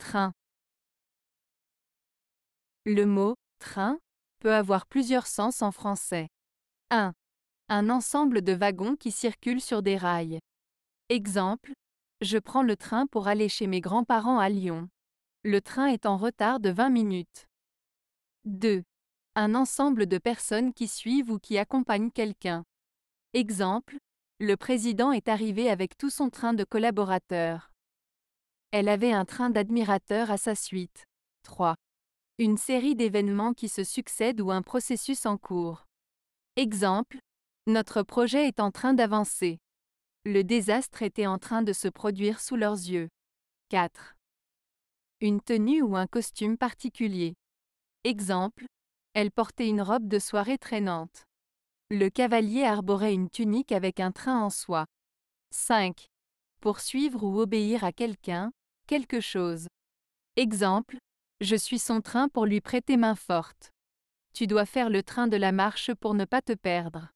Train. Le mot train peut avoir plusieurs sens en français. 1. Un ensemble de wagons qui circulent sur des rails. Exemple, je prends le train pour aller chez mes grands-parents à Lyon. Le train est en retard de 20 minutes. 2. Un ensemble de personnes qui suivent ou qui accompagnent quelqu'un. Exemple, le président est arrivé avec tout son train de collaborateurs. Elle avait un train d'admirateurs à sa suite. 3. Une série d'événements qui se succèdent ou un processus en cours. Exemple, notre projet est en train d'avancer. Le désastre était en train de se produire sous leurs yeux. 4. Une tenue ou un costume particulier. Exemple, elle portait une robe de soirée traînante. Le cavalier arborait une tunique avec un train en soie. 5. Poursuivre ou obéir à quelqu'un, quelque chose. Exemple, je suis son train pour lui prêter main forte. Tu dois faire le train de la marche pour ne pas te perdre.